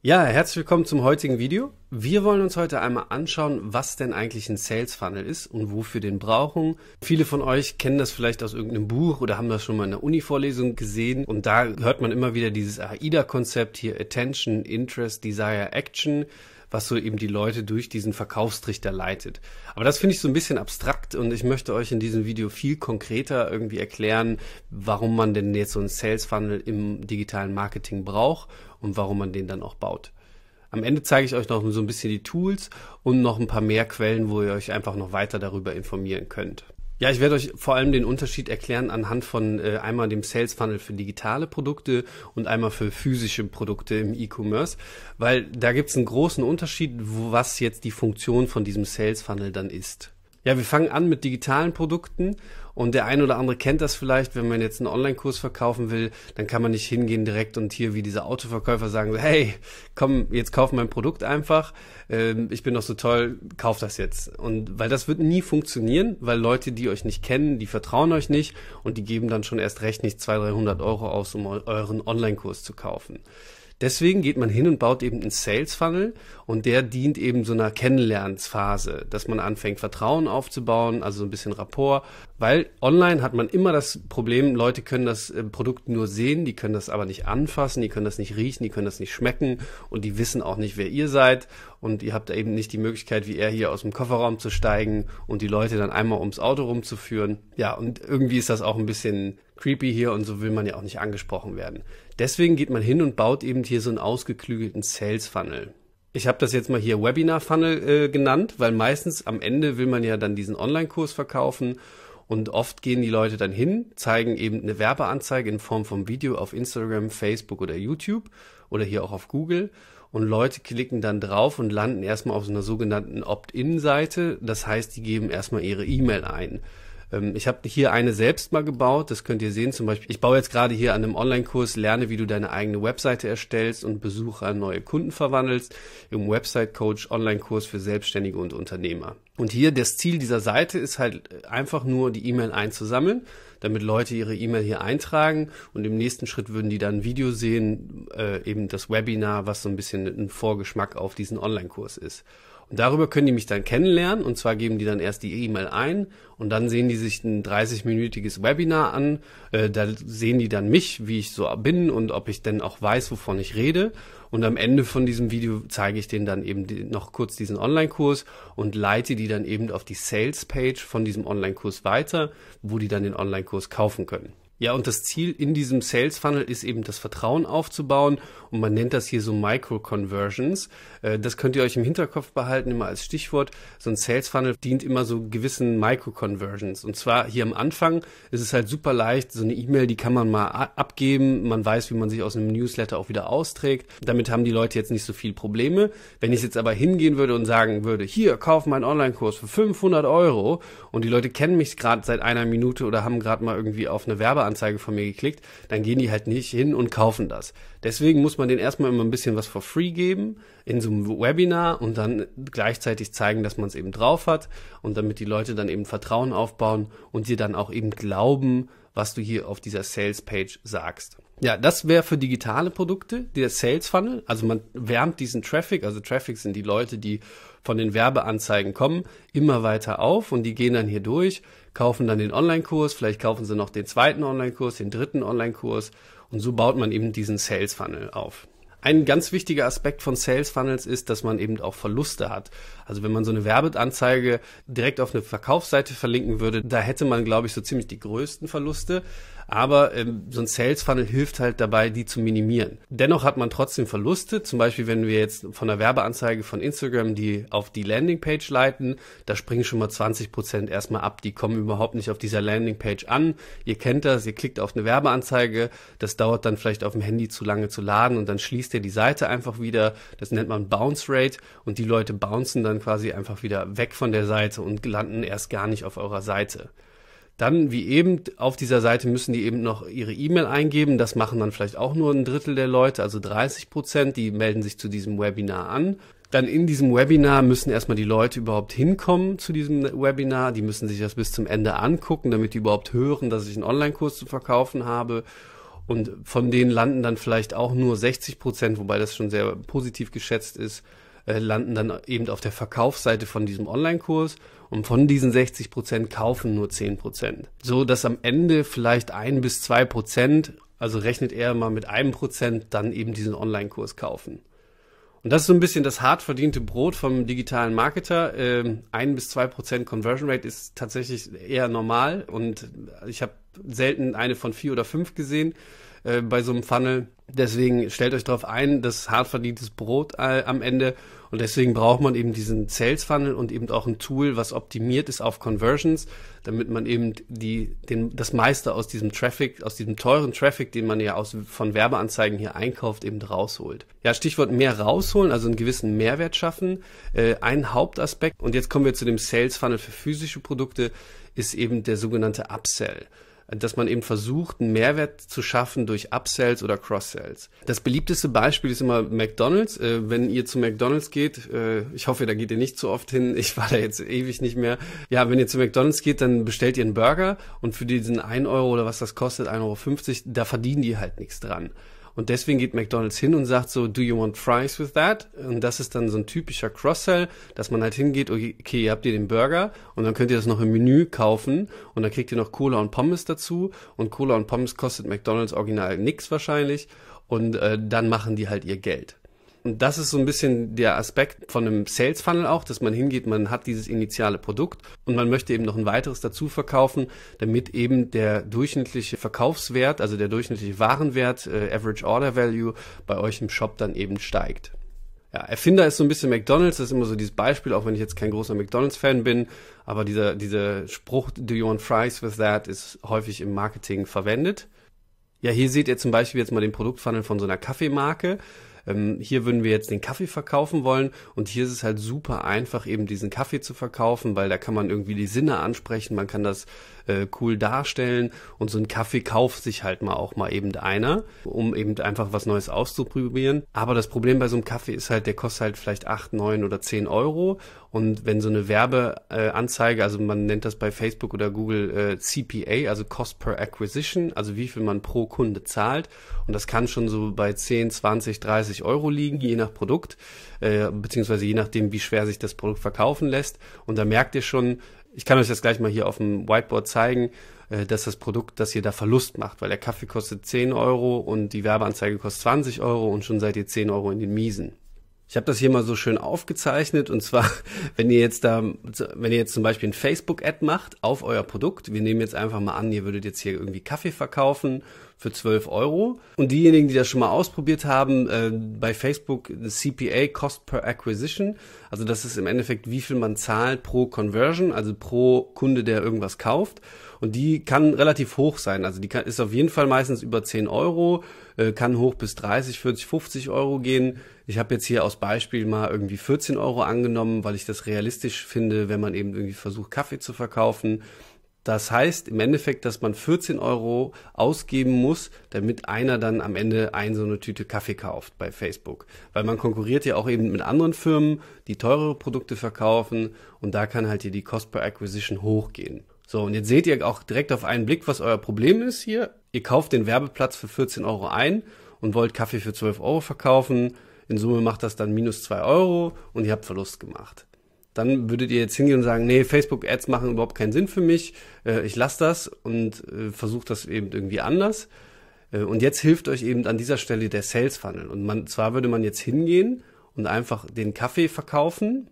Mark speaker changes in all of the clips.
Speaker 1: Ja, herzlich willkommen zum heutigen Video. Wir wollen uns heute einmal anschauen, was denn eigentlich ein Sales Funnel ist und wofür den brauchen. Viele von euch kennen das vielleicht aus irgendeinem Buch oder haben das schon mal in der Uni-Vorlesung gesehen und da hört man immer wieder dieses AIDA-Konzept hier Attention, Interest, Desire, Action was so eben die Leute durch diesen Verkaufstrichter leitet. Aber das finde ich so ein bisschen abstrakt und ich möchte euch in diesem Video viel konkreter irgendwie erklären, warum man denn jetzt so ein Sales Funnel im digitalen Marketing braucht und warum man den dann auch baut. Am Ende zeige ich euch noch so ein bisschen die Tools und noch ein paar mehr Quellen, wo ihr euch einfach noch weiter darüber informieren könnt. Ja, ich werde euch vor allem den Unterschied erklären anhand von äh, einmal dem Sales Funnel für digitale Produkte und einmal für physische Produkte im E-Commerce, weil da gibt es einen großen Unterschied, was jetzt die Funktion von diesem Sales Funnel dann ist ja, wir fangen an mit digitalen Produkten und der ein oder andere kennt das vielleicht, wenn man jetzt einen Online-Kurs verkaufen will, dann kann man nicht hingehen direkt und hier wie diese Autoverkäufer sagen, hey, komm, jetzt kauf mein Produkt einfach, ähm, ich bin doch so toll, kauf das jetzt. Und weil das wird nie funktionieren, weil Leute, die euch nicht kennen, die vertrauen euch nicht und die geben dann schon erst recht nicht 200, 300 Euro aus, um euren Online-Kurs zu kaufen. Deswegen geht man hin und baut eben einen Sales Funnel und der dient eben so einer Kennenlernphase, dass man anfängt Vertrauen aufzubauen, also so ein bisschen Rapport, weil online hat man immer das Problem, Leute können das äh, Produkt nur sehen, die können das aber nicht anfassen, die können das nicht riechen, die können das nicht schmecken und die wissen auch nicht, wer ihr seid und ihr habt da eben nicht die Möglichkeit, wie er hier aus dem Kofferraum zu steigen und die Leute dann einmal ums Auto rumzuführen. Ja, und irgendwie ist das auch ein bisschen creepy hier und so will man ja auch nicht angesprochen werden. Deswegen geht man hin und baut eben hier so einen ausgeklügelten Sales Funnel. Ich habe das jetzt mal hier Webinar Funnel äh, genannt, weil meistens am Ende will man ja dann diesen Online-Kurs verkaufen und oft gehen die Leute dann hin, zeigen eben eine Werbeanzeige in Form von Video auf Instagram, Facebook oder YouTube oder hier auch auf Google und Leute klicken dann drauf und landen erstmal auf so einer sogenannten Opt-in-Seite. Das heißt, die geben erstmal ihre E-Mail ein. Ähm, ich habe hier eine selbst mal gebaut, das könnt ihr sehen zum Beispiel. Ich baue jetzt gerade hier an einem Online-Kurs, lerne, wie du deine eigene Webseite erstellst und Besucher an neue Kunden verwandelst, im Website-Coach Online-Kurs für Selbstständige und Unternehmer. Und hier das Ziel dieser Seite ist halt einfach nur, die E-Mail einzusammeln damit Leute ihre E-Mail hier eintragen und im nächsten Schritt würden die dann ein Video sehen, äh, eben das Webinar, was so ein bisschen ein Vorgeschmack auf diesen Online-Kurs ist. Und darüber können die mich dann kennenlernen. Und zwar geben die dann erst die E-Mail ein und dann sehen die sich ein 30-minütiges Webinar an. Äh, da sehen die dann mich, wie ich so bin und ob ich denn auch weiß, wovon ich rede. Und am Ende von diesem Video zeige ich denen dann eben die, noch kurz diesen Online-Kurs und leite die dann eben auf die Sales-Page von diesem Online-Kurs weiter, wo die dann den Online-Kurs kaufen können. Ja, und das Ziel in diesem Sales Funnel ist eben das Vertrauen aufzubauen und man nennt das hier so Micro Conversions. Äh, das könnt ihr euch im Hinterkopf behalten, immer als Stichwort. So ein Sales Funnel dient immer so gewissen Micro Conversions. Und zwar hier am Anfang ist es halt super leicht, so eine E-Mail, die kann man mal abgeben. Man weiß, wie man sich aus einem Newsletter auch wieder austrägt. Damit haben die Leute jetzt nicht so viel Probleme. Wenn ich jetzt aber hingehen würde und sagen würde, hier, kauf meinen Online-Kurs für 500 Euro und die Leute kennen mich gerade seit einer Minute oder haben gerade mal irgendwie auf eine Werbeanzeige Werbeanzeige von mir geklickt, dann gehen die halt nicht hin und kaufen das. Deswegen muss man denen erstmal immer ein bisschen was for free geben in so einem Webinar und dann gleichzeitig zeigen, dass man es eben drauf hat und damit die Leute dann eben Vertrauen aufbauen und dir dann auch eben glauben, was du hier auf dieser Sales Page sagst. Ja, das wäre für digitale Produkte der Sales Funnel. Also man wärmt diesen Traffic, also Traffic sind die Leute, die von den Werbeanzeigen kommen, immer weiter auf und die gehen dann hier durch, kaufen dann den Online-Kurs, vielleicht kaufen sie noch den zweiten Online-Kurs, den dritten Online-Kurs und so baut man eben diesen Sales Funnel auf. Ein ganz wichtiger Aspekt von Sales Funnels ist, dass man eben auch Verluste hat. Also wenn man so eine Werbeanzeige direkt auf eine Verkaufsseite verlinken würde, da hätte man, glaube ich, so ziemlich die größten Verluste. Aber ähm, so ein Sales Funnel hilft halt dabei, die zu minimieren. Dennoch hat man trotzdem Verluste. Zum Beispiel, wenn wir jetzt von der Werbeanzeige von Instagram die auf die Landingpage leiten, da springen schon mal 20 Prozent erstmal ab. Die kommen überhaupt nicht auf dieser Landingpage an. Ihr kennt das, ihr klickt auf eine Werbeanzeige. Das dauert dann vielleicht auf dem Handy zu lange zu laden und dann schließt ihr die Seite einfach wieder. Das nennt man Bounce Rate und die Leute bouncen dann quasi einfach wieder weg von der Seite und landen erst gar nicht auf eurer Seite. Dann, wie eben, auf dieser Seite müssen die eben noch ihre E-Mail eingeben. Das machen dann vielleicht auch nur ein Drittel der Leute, also 30 Prozent, die melden sich zu diesem Webinar an. Dann in diesem Webinar müssen erstmal die Leute überhaupt hinkommen zu diesem Webinar. Die müssen sich das bis zum Ende angucken, damit die überhaupt hören, dass ich einen Online-Kurs zu verkaufen habe. Und von denen landen dann vielleicht auch nur 60 Prozent, wobei das schon sehr positiv geschätzt ist, äh, landen dann eben auf der Verkaufsseite von diesem Online-Kurs und von diesen 60 Prozent kaufen nur 10 Prozent. So dass am Ende vielleicht ein bis zwei Prozent, also rechnet er mal mit einem Prozent, dann eben diesen Online-Kurs kaufen. Und das ist so ein bisschen das hart verdiente Brot vom digitalen Marketer. Ähm, ein bis zwei Prozent Conversion Rate ist tatsächlich eher normal und ich habe selten eine von vier oder fünf gesehen äh, bei so einem Funnel. Deswegen stellt euch darauf ein, das hart verdientes Brot äh, am Ende. Und deswegen braucht man eben diesen Sales Funnel und eben auch ein Tool, was optimiert ist auf Conversions, damit man eben die, den, das meiste aus diesem Traffic, aus diesem teuren Traffic, den man ja aus, von Werbeanzeigen hier einkauft, eben rausholt. Ja, Stichwort mehr rausholen, also einen gewissen Mehrwert schaffen. Äh, ein Hauptaspekt, und jetzt kommen wir zu dem Sales Funnel für physische Produkte, ist eben der sogenannte Upsell dass man eben versucht, einen Mehrwert zu schaffen durch Upsells oder Cross-Sells. Das beliebteste Beispiel ist immer McDonald's. Äh, wenn ihr zu McDonald's geht, äh, ich hoffe, da geht ihr nicht so oft hin. Ich war da jetzt ewig nicht mehr. Ja, wenn ihr zu McDonald's geht, dann bestellt ihr einen Burger und für diesen 1 Euro oder was das kostet, 1,50 Euro, da verdienen die halt nichts dran. Und deswegen geht McDonald's hin und sagt so, do you want fries with that? Und das ist dann so ein typischer Cross-Sell, dass man halt hingeht, okay, ihr habt ihr den Burger und dann könnt ihr das noch im Menü kaufen und dann kriegt ihr noch Cola und Pommes dazu und Cola und Pommes kostet McDonald's original nix wahrscheinlich und äh, dann machen die halt ihr Geld das ist so ein bisschen der Aspekt von einem Sales Funnel auch, dass man hingeht, man hat dieses initiale Produkt und man möchte eben noch ein weiteres dazu verkaufen, damit eben der durchschnittliche Verkaufswert, also der durchschnittliche Warenwert, äh, Average Order Value bei euch im Shop dann eben steigt. Ja, Erfinder ist so ein bisschen McDonalds, das ist immer so dieses Beispiel, auch wenn ich jetzt kein großer McDonalds-Fan bin, aber dieser, dieser Spruch, do you want fries with that, ist häufig im Marketing verwendet. Ja, hier seht ihr zum Beispiel jetzt mal den Produktfunnel von so einer Kaffeemarke ähm, hier würden wir jetzt den Kaffee verkaufen wollen und hier ist es halt super einfach, eben diesen Kaffee zu verkaufen, weil da kann man irgendwie die Sinne ansprechen, man kann das äh, cool darstellen und so ein Kaffee kauft sich halt mal auch mal eben einer, um eben einfach was Neues auszuprobieren. Aber das Problem bei so einem Kaffee ist halt, der kostet halt vielleicht acht, neun oder zehn Euro und wenn so eine Werbeanzeige, also man nennt das bei Facebook oder Google äh, CPA, also Cost per Acquisition, also wie viel man pro Kunde zahlt. Und das kann schon so bei 10, 20, 30 Euro liegen, je nach Produkt, äh, beziehungsweise je nachdem, wie schwer sich das Produkt verkaufen lässt. Und da merkt ihr schon, ich kann euch das gleich mal hier auf dem Whiteboard zeigen, äh, dass das Produkt, dass ihr da Verlust macht, weil der Kaffee kostet 10 Euro und die Werbeanzeige kostet 20 Euro und schon seid ihr 10 Euro in den Miesen. Ich habe das hier mal so schön aufgezeichnet und zwar, wenn ihr jetzt da, wenn ihr jetzt zum Beispiel ein Facebook-Ad macht auf euer Produkt, wir nehmen jetzt einfach mal an, ihr würdet jetzt hier irgendwie Kaffee verkaufen für 12 Euro und diejenigen, die das schon mal ausprobiert haben, äh, bei Facebook CPA Cost per Acquisition, also das ist im Endeffekt, wie viel man zahlt pro Conversion, also pro Kunde, der irgendwas kauft und die kann relativ hoch sein. Also die kann, ist auf jeden Fall meistens über 10 Euro, äh, kann hoch bis 30, 40, 50 Euro gehen. Ich habe jetzt hier aus Beispiel mal irgendwie 14 Euro angenommen, weil ich das realistisch finde, wenn man eben irgendwie versucht, Kaffee zu verkaufen. Das heißt im Endeffekt, dass man 14 Euro ausgeben muss, damit einer dann am Ende ein so eine Tüte Kaffee kauft bei Facebook. Weil man konkurriert ja auch eben mit anderen Firmen, die teurere Produkte verkaufen und da kann halt hier die Cost per Acquisition hochgehen. So, und jetzt seht ihr auch direkt auf einen Blick, was euer Problem ist hier. Ihr kauft den Werbeplatz für 14 Euro ein und wollt Kaffee für 12 Euro verkaufen in Summe macht das dann minus zwei Euro und ihr habt Verlust gemacht. Dann würdet ihr jetzt hingehen und sagen, nee, Facebook-Ads machen überhaupt keinen Sinn für mich. Äh, ich lasse das und äh, versuche das eben irgendwie anders. Äh, und jetzt hilft euch eben an dieser Stelle der Sales Funnel. Und man, zwar würde man jetzt hingehen und einfach den Kaffee verkaufen.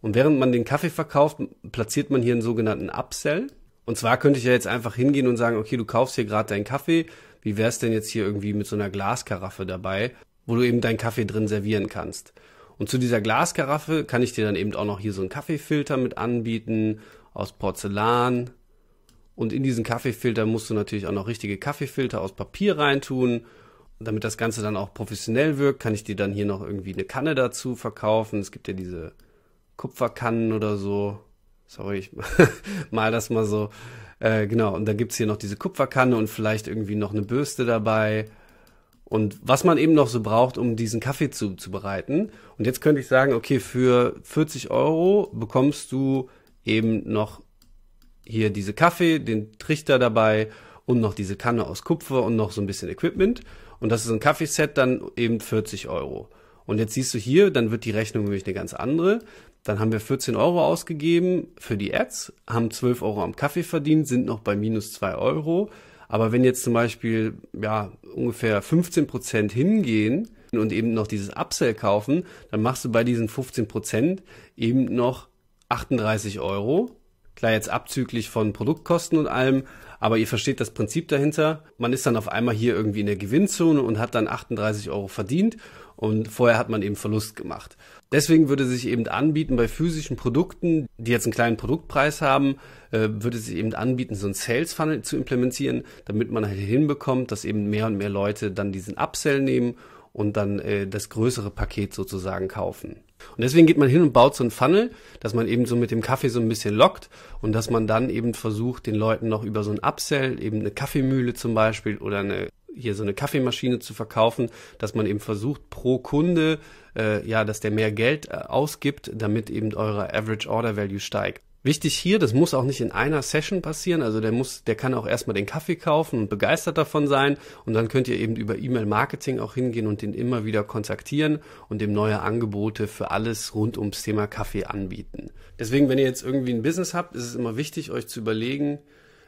Speaker 1: Und während man den Kaffee verkauft, platziert man hier einen sogenannten Upsell. Und zwar könnte ich ja jetzt einfach hingehen und sagen, okay, du kaufst hier gerade deinen Kaffee, wie wär's denn jetzt hier irgendwie mit so einer Glaskaraffe dabei? wo du eben deinen Kaffee drin servieren kannst. Und zu dieser Glaskaraffe kann ich dir dann eben auch noch hier so einen Kaffeefilter mit anbieten aus Porzellan. Und in diesen Kaffeefilter musst du natürlich auch noch richtige Kaffeefilter aus Papier reintun. Und damit das Ganze dann auch professionell wirkt, kann ich dir dann hier noch irgendwie eine Kanne dazu verkaufen. Es gibt ja diese Kupferkannen oder so. Sorry, ich mal das mal so. Äh, genau, und dann gibt's hier noch diese Kupferkanne und vielleicht irgendwie noch eine Bürste dabei und was man eben noch so braucht, um diesen Kaffee zuzubereiten. Und jetzt könnte ich sagen, okay, für 40 Euro bekommst du eben noch hier diese Kaffee, den Trichter dabei und noch diese Kanne aus Kupfer und noch so ein bisschen Equipment. Und das ist ein Kaffeeset dann eben 40 Euro. Und jetzt siehst du hier, dann wird die Rechnung nämlich eine ganz andere. Dann haben wir 14 Euro ausgegeben für die Ads, haben 12 Euro am Kaffee verdient, sind noch bei minus 2 Euro. Aber wenn jetzt zum Beispiel ja, ungefähr 15 Prozent hingehen und eben noch dieses Upsell kaufen, dann machst du bei diesen 15 Prozent eben noch 38 Euro. Klar, jetzt abzüglich von Produktkosten und allem, aber ihr versteht das Prinzip dahinter. Man ist dann auf einmal hier irgendwie in der Gewinnzone und hat dann 38 Euro verdient und vorher hat man eben Verlust gemacht. Deswegen würde sich eben anbieten, bei physischen Produkten, die jetzt einen kleinen Produktpreis haben, äh, würde sich eben anbieten, so ein Sales Funnel zu implementieren, damit man halt hinbekommt, dass eben mehr und mehr Leute dann diesen Upsell nehmen und dann äh, das größere Paket sozusagen kaufen. Und deswegen geht man hin und baut so einen Funnel, dass man eben so mit dem Kaffee so ein bisschen lockt und dass man dann eben versucht, den Leuten noch über so ein Upsell, eben eine Kaffeemühle zum Beispiel oder eine hier so eine Kaffeemaschine zu verkaufen, dass man eben versucht, pro Kunde, äh, ja, dass der mehr Geld äh, ausgibt, damit eben eure Average Order Value steigt. Wichtig hier, das muss auch nicht in einer Session passieren, also der muss, der kann auch erstmal den Kaffee kaufen und begeistert davon sein und dann könnt ihr eben über E-Mail-Marketing auch hingehen und den immer wieder kontaktieren und dem neue Angebote für alles rund ums Thema Kaffee anbieten. Deswegen, wenn ihr jetzt irgendwie ein Business habt, ist es immer wichtig, euch zu überlegen,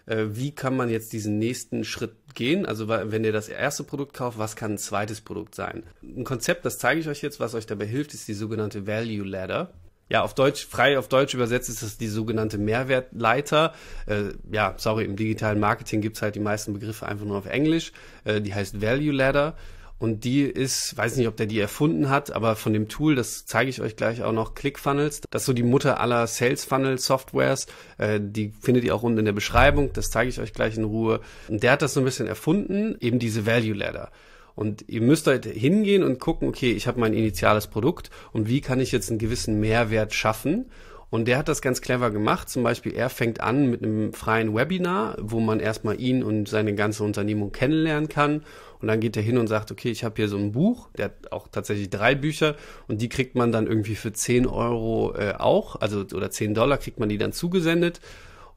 Speaker 1: äh, wie kann man jetzt diesen nächsten Schritt gehen? Also wenn ihr das erste Produkt kauft, was kann ein zweites Produkt sein? Ein Konzept, das zeige ich euch jetzt, was euch dabei hilft, ist die sogenannte Value Ladder ja, auf Deutsch, frei auf Deutsch übersetzt ist das die sogenannte Mehrwertleiter. Äh, ja, sorry, im digitalen Marketing gibt es halt die meisten Begriffe einfach nur auf Englisch. Äh, die heißt Value Ladder. Und die ist, weiß nicht, ob der die erfunden hat, aber von dem Tool, das zeige ich euch gleich auch noch, ClickFunnels. Das ist so die Mutter aller Sales Funnel Softwares. Äh, die findet ihr auch unten in der Beschreibung. Das zeige ich euch gleich in Ruhe. Und der hat das so ein bisschen erfunden, eben diese Value Ladder. Und ihr müsst halt hingehen und gucken, okay, ich habe mein initiales Produkt und wie kann ich jetzt einen gewissen Mehrwert schaffen? Und der hat das ganz clever gemacht. Zum Beispiel, er fängt an mit einem freien Webinar, wo man erstmal ihn und seine ganze Unternehmung kennenlernen kann. Und dann geht er hin und sagt, okay, ich habe hier so ein Buch, der hat auch tatsächlich drei Bücher und die kriegt man dann irgendwie für 10 Euro äh, auch, also oder 10 Dollar kriegt man die dann zugesendet.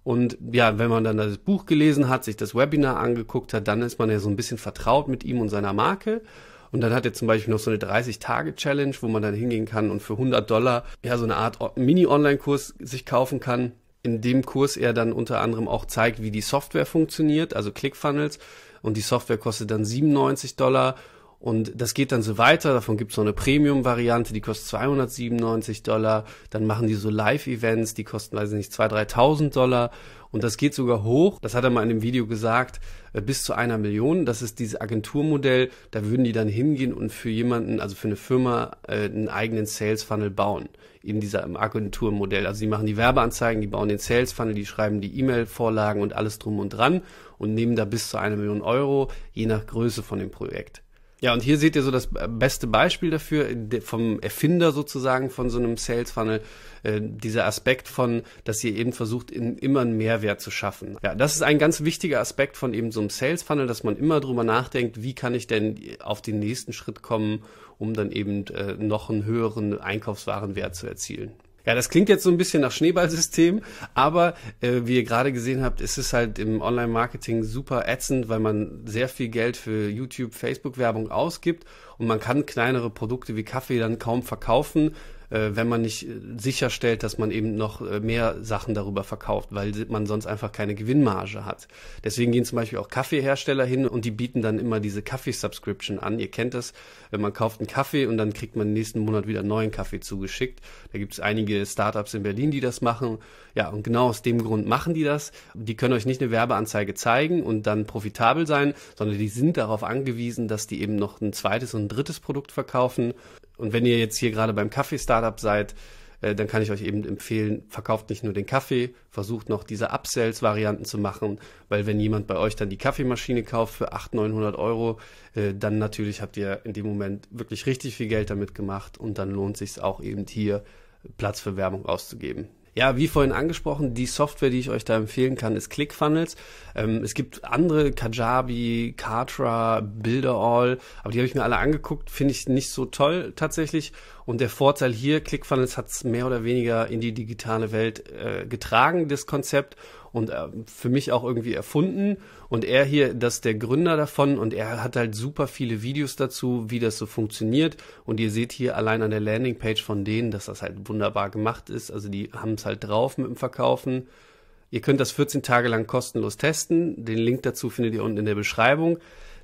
Speaker 1: Und ja, wenn man dann das Buch gelesen hat, sich das Webinar angeguckt hat, dann ist man ja so ein bisschen vertraut mit ihm und seiner Marke. Und dann hat er zum Beispiel noch so eine 30-Tage-Challenge, wo man dann hingehen kann und für 100 Dollar ja so eine Art Mini-Online-Kurs sich kaufen kann. In dem Kurs er dann unter anderem auch zeigt, wie die Software funktioniert, also ClickFunnels. Und die Software kostet dann 97 Dollar. Und das geht dann so weiter. Davon gibt es noch eine Premium-Variante, die kostet 297 Dollar. Dann machen die so Live-Events, die kosten, weiß ich nicht, 2.000, 3.000 Dollar. Und das geht sogar hoch. Das hat er mal in dem Video gesagt, äh, bis zu einer Million. Das ist dieses Agenturmodell. Da würden die dann hingehen und für jemanden, also für eine Firma, äh, einen eigenen Sales Funnel bauen. In diesem Agenturmodell. Also die machen die Werbeanzeigen, die bauen den Sales Funnel, die schreiben die E-Mail-Vorlagen und alles drum und dran und nehmen da bis zu einer Million Euro, je nach Größe von dem Projekt. Ja, und hier seht ihr so das beste Beispiel dafür, vom Erfinder sozusagen von so einem Sales Funnel, äh, dieser Aspekt von, dass ihr eben versucht, in, immer einen Mehrwert zu schaffen. Ja, das ist ein ganz wichtiger Aspekt von eben so einem Sales Funnel, dass man immer drüber nachdenkt, wie kann ich denn auf den nächsten Schritt kommen, um dann eben äh, noch einen höheren Einkaufswarenwert zu erzielen. Ja, das klingt jetzt so ein bisschen nach Schneeballsystem, aber äh, wie ihr gerade gesehen habt, ist es halt im Online-Marketing super ätzend, weil man sehr viel Geld für YouTube, Facebook-Werbung ausgibt und man kann kleinere Produkte wie Kaffee dann kaum verkaufen, äh, wenn man nicht äh, sicherstellt, dass man eben noch äh, mehr Sachen darüber verkauft, weil man sonst einfach keine Gewinnmarge hat. Deswegen gehen zum Beispiel auch Kaffeehersteller hin und die bieten dann immer diese Kaffee-Subscription an. Ihr kennt das, wenn man kauft einen Kaffee und dann kriegt man nächsten Monat wieder einen neuen Kaffee zugeschickt. Da gibt es einige Startups in Berlin, die das machen. Ja, und genau aus dem Grund machen die das. Die können euch nicht eine Werbeanzeige zeigen und dann profitabel sein, sondern die sind darauf angewiesen, dass die eben noch ein zweites und ein drittes Produkt verkaufen und wenn ihr jetzt hier gerade beim Kaffee-Startup seid, äh, dann kann ich euch eben empfehlen, verkauft nicht nur den Kaffee, versucht noch diese Upsells-Varianten zu machen, weil wenn jemand bei euch dann die Kaffeemaschine kauft für 800, 900 Euro, äh, dann natürlich habt ihr in dem Moment wirklich richtig viel Geld damit gemacht und dann lohnt sich auch eben hier Platz für Werbung auszugeben. Ja, wie vorhin angesprochen, die Software, die ich euch da empfehlen kann, ist ClickFunnels. Ähm, es gibt andere, Kajabi, Kartra, Builderall, aber die habe ich mir alle angeguckt, finde ich nicht so toll tatsächlich. Und der Vorteil hier, ClickFunnels hat es mehr oder weniger in die digitale Welt äh, getragen, das Konzept und äh, für mich auch irgendwie erfunden. Und er hier, das ist der Gründer davon und er hat halt super viele Videos dazu, wie das so funktioniert. Und ihr seht hier allein an der Landingpage von denen, dass das halt wunderbar gemacht ist. Also die haben es halt drauf mit dem Verkaufen. Ihr könnt das 14 Tage lang kostenlos testen. Den Link dazu findet ihr unten in der Beschreibung.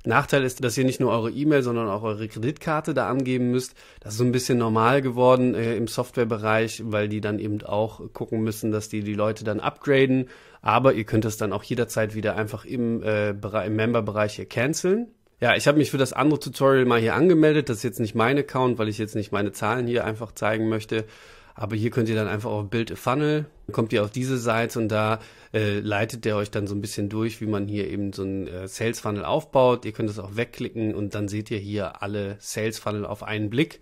Speaker 1: Nachteil ist, dass ihr nicht nur eure E-Mail, sondern auch eure Kreditkarte da angeben müsst. Das ist so ein bisschen normal geworden äh, im Softwarebereich, weil die dann eben auch gucken müssen, dass die die Leute dann upgraden. Aber ihr könnt das dann auch jederzeit wieder einfach im, äh, im Member-Bereich hier canceln. Ja, ich habe mich für das andere Tutorial mal hier angemeldet. Das ist jetzt nicht mein Account, weil ich jetzt nicht meine Zahlen hier einfach zeigen möchte. Aber hier könnt ihr dann einfach auf Build a Funnel, kommt ihr auf diese Seite und da äh, leitet der euch dann so ein bisschen durch, wie man hier eben so ein äh, Sales Funnel aufbaut. Ihr könnt es auch wegklicken und dann seht ihr hier alle Sales Funnel auf einen Blick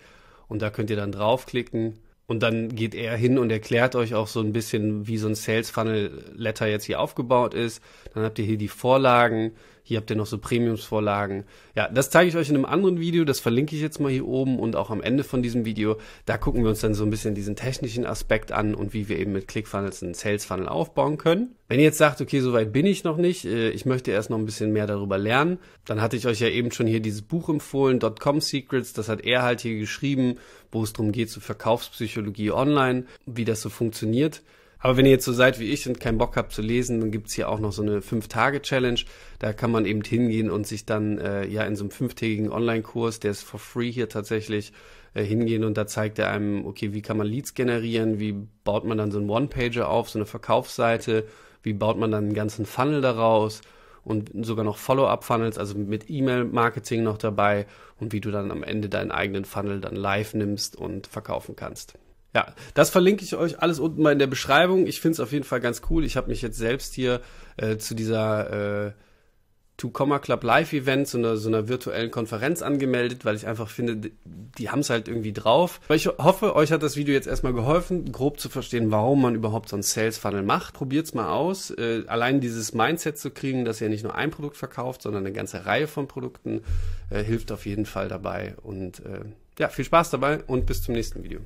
Speaker 1: und da könnt ihr dann draufklicken und dann geht er hin und erklärt euch auch so ein bisschen, wie so ein Sales Funnel Letter jetzt hier aufgebaut ist. Dann habt ihr hier die Vorlagen, hier habt ihr noch so Premiumsvorlagen. Ja, das zeige ich euch in einem anderen Video. Das verlinke ich jetzt mal hier oben und auch am Ende von diesem Video. Da gucken wir uns dann so ein bisschen diesen technischen Aspekt an und wie wir eben mit ClickFunnels einen Sales Funnel aufbauen können. Wenn ihr jetzt sagt, okay, soweit bin ich noch nicht, äh, ich möchte erst noch ein bisschen mehr darüber lernen, dann hatte ich euch ja eben schon hier dieses Buch empfohlen, .com Secrets, das hat er halt hier geschrieben, wo es darum geht, so Verkaufspsychologie online, wie das so funktioniert. Aber wenn ihr jetzt so seid wie ich und keinen Bock habt zu lesen, dann gibt's hier auch noch so eine Fünf-Tage-Challenge. Da kann man eben hingehen und sich dann äh, ja in so einem fünftägigen Online-Kurs, der ist for free hier tatsächlich, äh, hingehen und da zeigt er einem, okay, wie kann man Leads generieren, wie baut man dann so einen One-Pager auf, so eine Verkaufsseite, wie baut man dann einen ganzen Funnel daraus und sogar noch Follow-up-Funnels, also mit E-Mail-Marketing noch dabei und wie du dann am Ende deinen eigenen Funnel dann live nimmst und verkaufen kannst. Ja, das verlinke ich euch alles unten mal in der Beschreibung. Ich finde es auf jeden Fall ganz cool. Ich habe mich jetzt selbst hier äh, zu dieser äh, Two Comma Club Live Event, so einer, so einer virtuellen Konferenz angemeldet, weil ich einfach finde, die haben es halt irgendwie drauf. Aber ich hoffe, euch hat das Video jetzt erstmal geholfen, grob zu verstehen, warum man überhaupt so einen Sales Funnel macht. Probiert's mal aus. Äh, allein dieses Mindset zu kriegen, dass ihr nicht nur ein Produkt verkauft, sondern eine ganze Reihe von Produkten, äh, hilft auf jeden Fall dabei. Und äh, ja, viel Spaß dabei und bis zum nächsten Video.